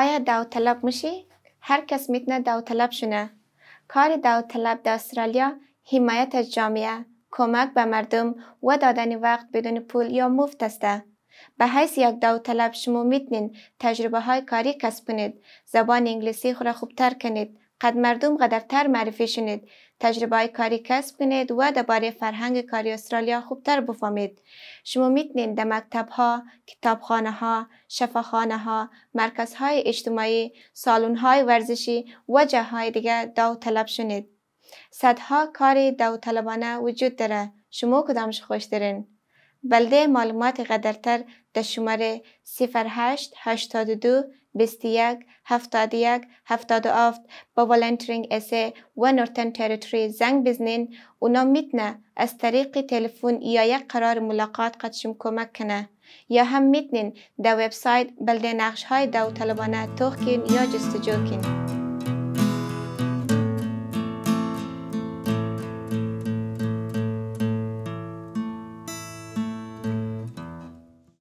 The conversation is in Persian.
آیا داوطلب میشی؟ هر کس میتونه داوطلب شونه. کار داوطلب در استرالیا حمایت از جامعه، کمک به مردم و دادن وقت بدون پول یا مفت است. به حیث یک داوطلب شما میتونین تجربه های کاری کسب کنید، زبان انگلیسی خود خوبتر کنید قد مردم قدرتر معرفی شنید تجربه کاری کسب کنید و درباره فرهنگ کاری استرالیا خوبتر بفهمید شما میتنین در مکتب ها کتابخانه ها شفاخانه ها مرکز های اجتماعی سالون های ورزشی و جاهای داو طلب شنید صدها کار طلبانه وجود داره شما کدامش خوش دارین بلده معلومات قدرتر در شماره 08 82 21 71 77 با والنترینگ اسه و نورتن تریتری زنگ بزنین اونا میتنه از طریق تلفن یا یک قرار ملاقات قدشم کمک کنه یا هم میتنین در وبسایت بلده نقش های دو طلبانه توخ کن یا جستجو کن